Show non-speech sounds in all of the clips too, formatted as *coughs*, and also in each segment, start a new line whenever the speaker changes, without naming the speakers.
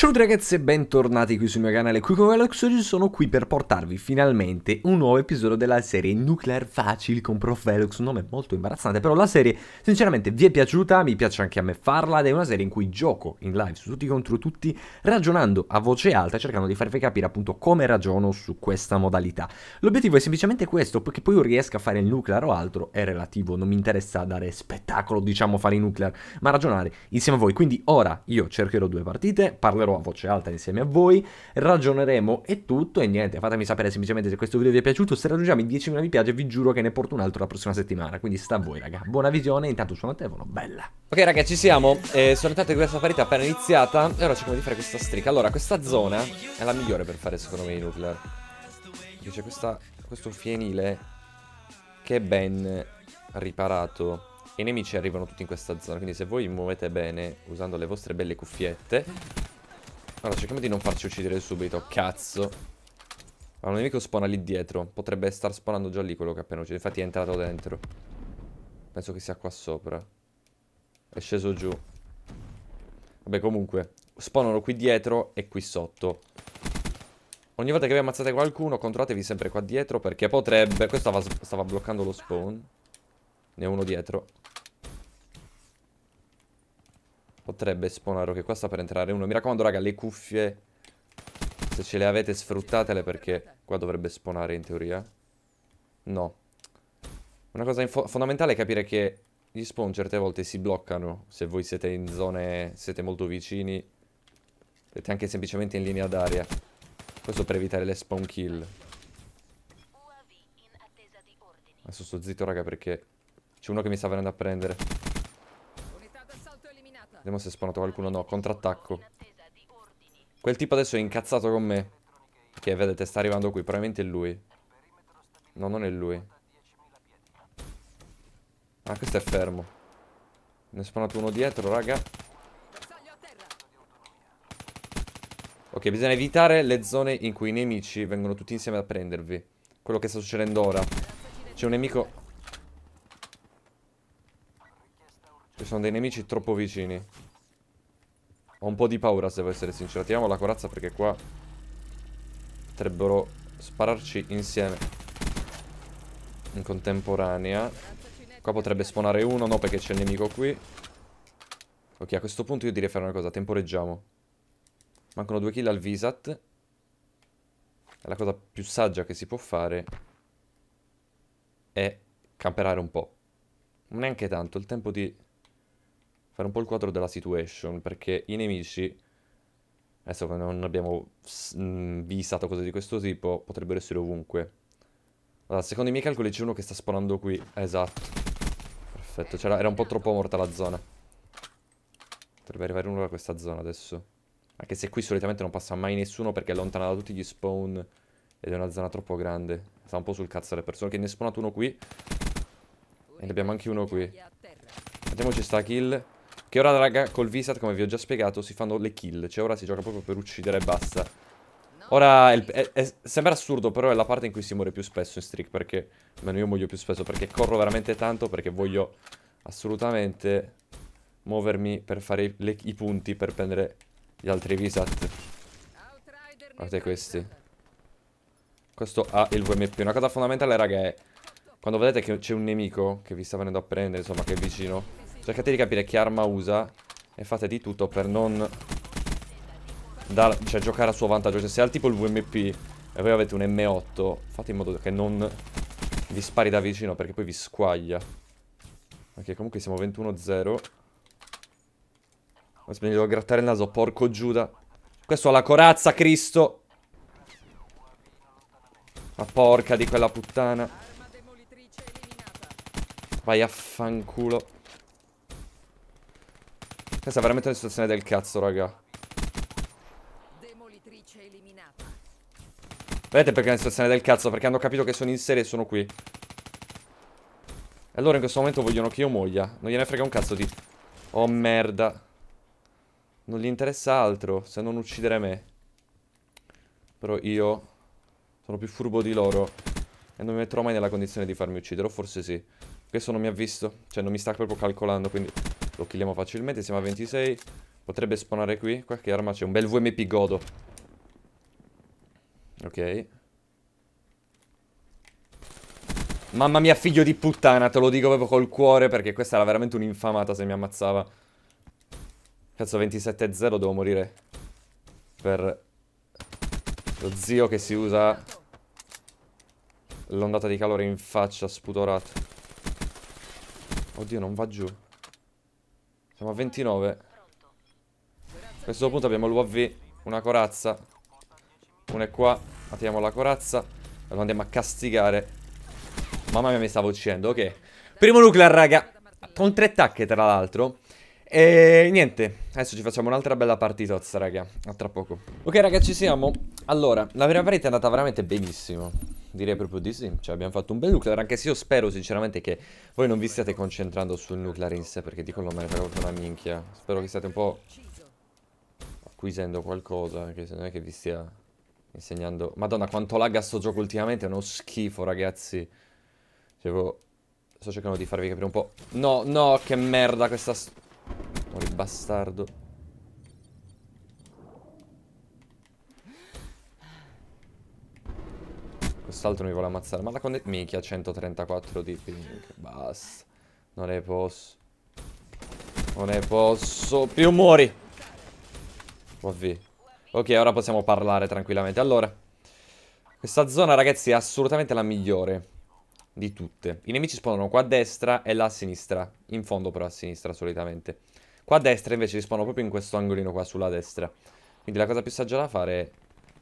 Ciao ragazzi e bentornati qui sul mio canale, qui come Velox, oggi sono qui per portarvi finalmente un nuovo episodio della serie Nuclear Facile con Prof Velox, un nome molto imbarazzante, però la serie sinceramente vi è piaciuta, mi piace anche a me farla ed è una serie in cui gioco in live su tutti contro tutti, ragionando a voce alta, cercando di farvi capire appunto come ragiono su questa modalità. L'obiettivo è semplicemente questo, perché poi io riesca a fare il nuclear o altro è relativo, non mi interessa dare spettacolo, diciamo fare i nuclear, ma ragionare insieme a voi. Quindi ora io cercherò due partite, parlerò a voce alta insieme a voi, ragioneremo e tutto e niente, fatemi sapere semplicemente se questo video vi è piaciuto, se raggiungiamo i 10.000 mi piace vi giuro che ne porto un altro la prossima settimana, quindi sta a voi raga, buona visione, intanto suona il telefono, bella. Ok raga ci siamo, eh, sono entrato in questa partita appena iniziata e ora cerchiamo di fare questa streak, allora questa zona è la migliore per fare secondo me i nuclear, c'è questo fienile che è ben riparato i nemici arrivano tutti in questa zona, quindi se voi muovete bene usando le vostre belle cuffiette allora, cerchiamo di non farci uccidere subito, cazzo. Ma un nemico spona lì dietro. Potrebbe star spawnando già lì quello che ha appena ucciso. Infatti è entrato dentro. Penso che sia qua sopra. È sceso giù. Vabbè, comunque. Spawnano qui dietro e qui sotto. Ogni volta che vi ammazzate qualcuno, controllatevi sempre qua dietro perché potrebbe... Questo stava, stava bloccando lo spawn. Ne è uno dietro. Potrebbe spawnare ok qua sta per entrare uno Mi raccomando raga le cuffie Se ce le avete sfruttatele perché Qua dovrebbe spawnare in teoria No Una cosa fondamentale è capire che Gli spawn certe volte si bloccano Se voi siete in zone Siete molto vicini Siete anche semplicemente in linea d'aria Questo per evitare le spawn kill Adesso sto zitto raga perché C'è uno che mi sta venendo a prendere Vediamo se è spawnato qualcuno. No, contrattacco. Quel tipo adesso è incazzato con me. Che vedete, sta arrivando qui. Probabilmente è lui. No, non è lui. Ah, questo è fermo. Ne è spawnato uno dietro, raga. Ok, bisogna evitare le zone in cui i nemici vengono tutti insieme a prendervi. Quello che sta succedendo ora. C'è un nemico Ci sono dei nemici troppo vicini. Ho un po' di paura, se devo essere sincero. Tiriamo la corazza perché qua... Potrebbero spararci insieme. In contemporanea. Qua potrebbe spawnare uno, no, perché c'è il nemico qui. Ok, a questo punto io direi fare una cosa. Temporeggiamo. Mancano due kill al Visat. È la cosa più saggia che si può fare è camperare un po'. Neanche tanto, il tempo di fare un po' il quadro della situation, perché i nemici, adesso che non abbiamo mm, visato cose di questo tipo, potrebbero essere ovunque. Allora, secondo i miei calcoli c'è uno che sta spawnando qui, esatto. Perfetto, cioè, era un po' troppo morta la zona. Potrebbe arrivare uno da questa zona adesso. Anche se qui solitamente non passa mai nessuno perché è lontana da tutti gli spawn ed è una zona troppo grande. Sta un po' sul cazzo le persone che ne è spawnato uno qui. E ne abbiamo anche uno qui. Mettiamoci sta kill. Che ora raga col Visat come vi ho già spiegato si fanno le kill Cioè ora si gioca proprio per uccidere e basta Ora è, è, è, sembra assurdo però è la parte in cui si muore più spesso in streak Perché almeno io muoio più spesso perché corro veramente tanto Perché voglio assolutamente muovermi per fare le, i punti per prendere gli altri Visat Guardate questi Questo ha il VMP Una cosa fondamentale raga è Quando vedete che c'è un nemico che vi sta venendo a prendere insomma che è vicino Cercate di capire che arma usa e fate di tutto per non dar, cioè, giocare a suo vantaggio. Cioè, se ha tipo il VMP e voi avete un M8, fate in modo che non vi spari da vicino perché poi vi squaglia. Ok, comunque siamo 21-0. Aspetta, mi devo grattare il naso, porco Giuda. Questo ha la corazza, Cristo! Ma porca di quella puttana. Vai a fanculo. Questa è veramente una situazione del cazzo, raga. Vedete perché è una situazione del cazzo? Perché hanno capito che sono in serie e sono qui. E allora in questo momento vogliono che io muoia. Non gliene frega un cazzo di... Oh merda. Non gli interessa altro se non uccidere me. Però io sono più furbo di loro. E non mi metterò mai nella condizione di farmi uccidere, o forse sì. Questo non mi ha visto. Cioè non mi sta proprio calcolando, quindi... Lo killiamo facilmente, siamo a 26. Potrebbe spawnare qui. Qualche arma c'è? Un bel VMP godo. Ok. Mamma mia, figlio di puttana, te lo dico proprio col cuore perché questa era veramente un'infamata se mi ammazzava. Cazzo, 27-0 devo morire. Per lo zio che si usa l'ondata di calore in faccia, sputorato. Oddio, non va giù. Siamo a 29. A questo punto abbiamo l'UAV, una corazza. Uno è qua. Attiviamo la corazza. E lo andiamo a castigare. Mamma mia, mi stavo uccidendo. Ok. Primo nuclear, raga. Con tre tacche, tra l'altro. E niente, adesso ci facciamo un'altra bella partitozza, raga. A tra poco. Ok, raga, ci siamo. Allora, la prima partita è andata veramente benissimo direi proprio di sì. Cioè, abbiamo fatto un bel nuclear, anche se io spero sinceramente che voi non vi stiate concentrando sul nuclear in sé, perché di quello me ne frega una minchia. Spero che state un po' acquisendo qualcosa, che se non è che vi stia insegnando... Madonna, quanto lagga sto gioco ultimamente, è uno schifo, ragazzi. Cioè, boh, sto cercando di farvi capire un po'... No, no, che merda questa... Mori bastardo. Quest'altro mi vuole ammazzare. Ma la conde... Micchia, 134 di ping. Basta. Non ne posso. Non ne posso più. Muori. Ovvi. Ok, ora possiamo parlare tranquillamente. Allora. Questa zona, ragazzi, è assolutamente la migliore di tutte. I nemici spawnano qua a destra e là a sinistra. In fondo però a sinistra solitamente. Qua a destra invece li proprio in questo angolino qua sulla destra. Quindi la cosa più saggia da fare è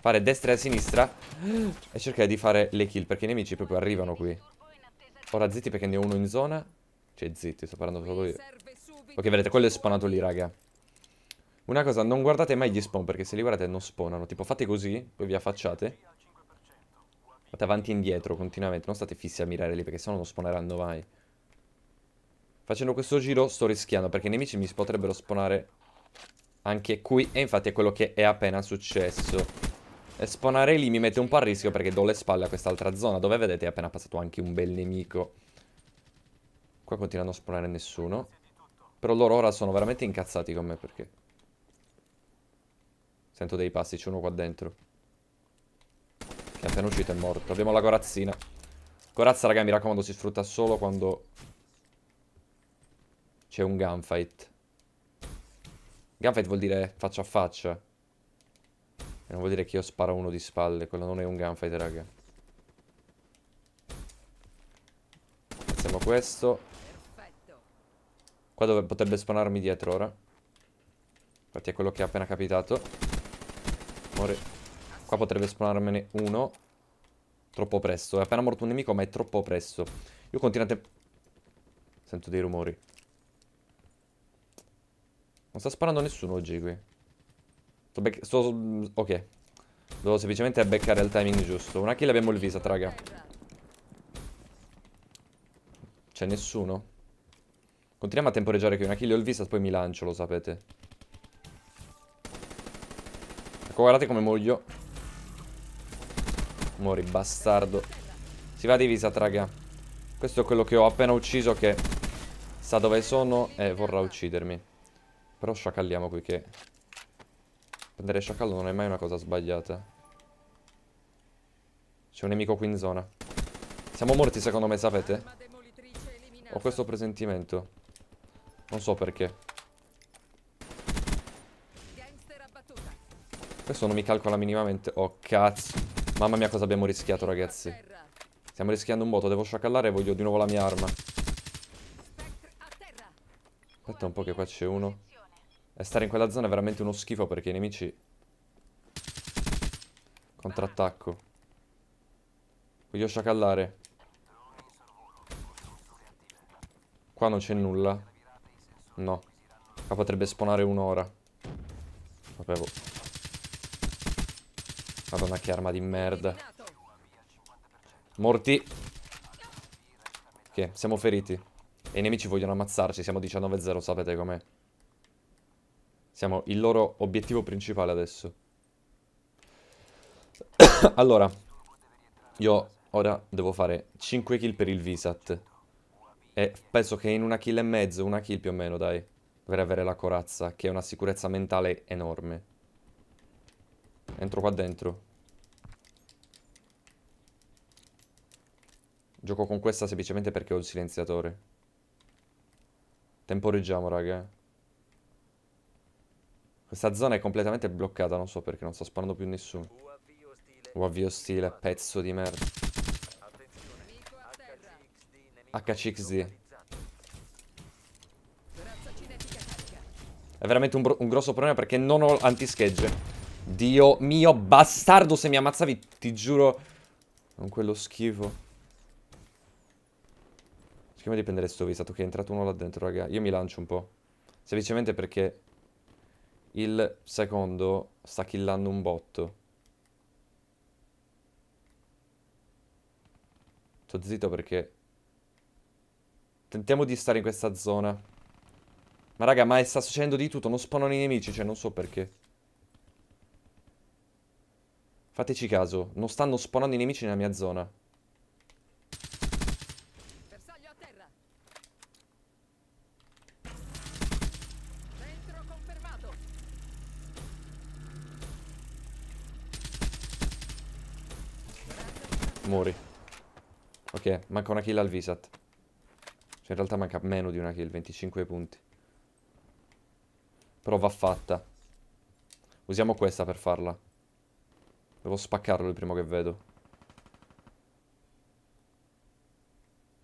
fare destra e sinistra e cercare di fare le kill perché i nemici proprio arrivano qui. Ora zitti perché ne ho uno in zona. Cioè zitti, sto parlando solo io. Ok, vedete, quello è spawnato lì, raga. Una cosa, non guardate mai gli spawn perché se li guardate non spawnano. Tipo fate così, poi vi affacciate. Fate avanti e indietro continuamente, non state fissi a mirare lì perché sennò non spawneranno mai. Facendo questo giro sto rischiando perché i nemici mi potrebbero spawnare anche qui. E infatti è quello che è appena successo. E spawnare lì mi mette un po' a rischio perché do le spalle a quest'altra zona Dove vedete è appena passato anche un bel nemico Qua continuano a spawnare nessuno Però loro ora sono veramente incazzati con me perché Sento dei passi, c'è uno qua dentro Che è appena uscito è morto Abbiamo la corazzina Corazza raga mi raccomando si sfrutta solo quando C'è un gunfight Gunfight vuol dire faccia a faccia e non vuol dire che io sparo uno di spalle, quello non è un gunfight, raga. Facciamo questo. Qua dove potrebbe spanarmi dietro ora. Infatti è quello che è appena capitato. Muore. Qua potrebbe spanarmene uno. Troppo presto. È appena morto un nemico, ma è troppo presto. Io continuo continuate... Sento dei rumori. Non sta sparando nessuno oggi qui. Sto, sto mm, Ok. Devo semplicemente beccare il timing giusto. Una kill abbiamo il visa, raga. C'è nessuno. Continuiamo a temporeggiare qui. Una kill ho il visa, poi mi lancio, lo sapete. Ecco, guardate come muoio. Mori, bastardo. Si va divisa, raga. Questo è quello che ho appena ucciso che sa dove sono e vorrà uccidermi. Però sciacalliamo qui che Prendere sciacallo non è mai una cosa sbagliata. C'è un nemico qui in zona. Siamo morti secondo me, sapete? Ho questo presentimento. Non so perché. Questo non mi calcola minimamente. Oh, cazzo. Mamma mia cosa abbiamo rischiato, ragazzi. Stiamo rischiando un botto. Devo sciacallare e voglio di nuovo la mia arma. Aspetta un po' che qua c'è uno. E stare in quella zona è veramente uno schifo perché i nemici... Contrattacco. Voglio sciacallare. Qua non c'è nulla. No. Qua potrebbe spawnare un'ora. Sapevo. Boh. Madonna che arma di merda. Morti. Che? Siamo feriti. E i nemici vogliono ammazzarci. Siamo 19-0, sapete com'è. Siamo il loro obiettivo principale adesso. *coughs* allora, io ora devo fare 5 kill per il Visat. E penso che in una kill e mezzo, una kill più o meno, dai. Per avere la corazza, che è una sicurezza mentale enorme. Entro qua dentro. Gioco con questa semplicemente perché ho il silenziatore. Temporeggiamo, raga. Eh. Questa zona è completamente bloccata, non so perché, non sto sparando più nessuno. UAV stile, pezzo di merda. HCXD. È veramente un, un grosso problema perché non ho antischegge. Dio mio, bastardo, se mi ammazzavi, ti giuro. Con quello schifo. Cerchiamo di prendere sto visato che è entrato uno là dentro, raga. Io mi lancio un po'. Semplicemente perché il secondo sta killando un botto. Sto zitto perché... Tentiamo di stare in questa zona. Ma raga, ma sta succedendo di tutto. Non spawnano i nemici, cioè non so perché. Fateci caso, non stanno spawnando i nemici nella mia zona. Muori. Ok, manca una kill al Visat. Cioè, in realtà manca meno di una kill, 25 punti. Però va fatta. Usiamo questa per farla. Devo spaccarlo il primo che vedo.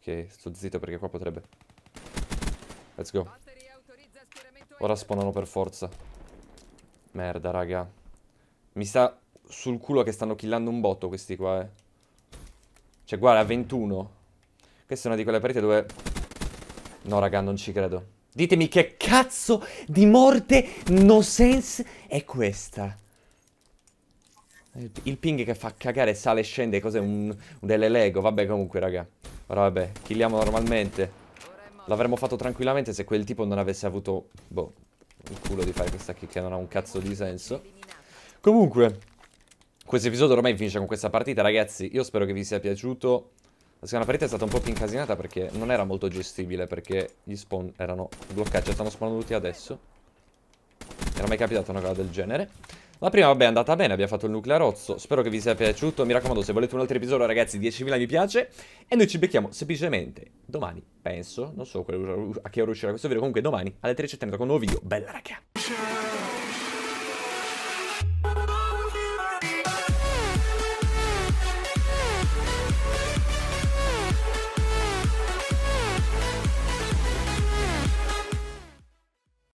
Ok, sto zitto perché qua potrebbe... Let's go. Ora spawnano per forza. Merda, raga. Mi sta sul culo che stanno killando un botto questi qua, eh. Cioè, guarda, 21. Questa è una di quelle partite dove... No, raga, non ci credo. Ditemi che cazzo di morte no sense è questa. Il ping che fa cagare, sale e scende, cos'è? Un, delle Lego, vabbè comunque raga. Ora vabbè, killiamo normalmente. L'avremmo fatto tranquillamente se quel tipo non avesse avuto, boh, il culo di fare questa kick che non ha un cazzo di senso. Comunque, questo episodio ormai finisce con questa partita, ragazzi. Io spero che vi sia piaciuto. La seconda partita è stata un po' più incasinata perché non era molto gestibile perché gli spawn erano bloccati, cioè stanno spawnando tutti adesso. Non Era mai capitato una cosa del genere. La prima, vabbè, è andata bene, abbiamo fatto il nuclearozzo. Spero che vi sia piaciuto. Mi raccomando, se volete un altro episodio, ragazzi, 10.000 mi piace. E noi ci becchiamo semplicemente domani, penso. Non so a che ora uscirà questo video. Comunque domani alle 13.30 con un nuovo video. Bella, ragazzi.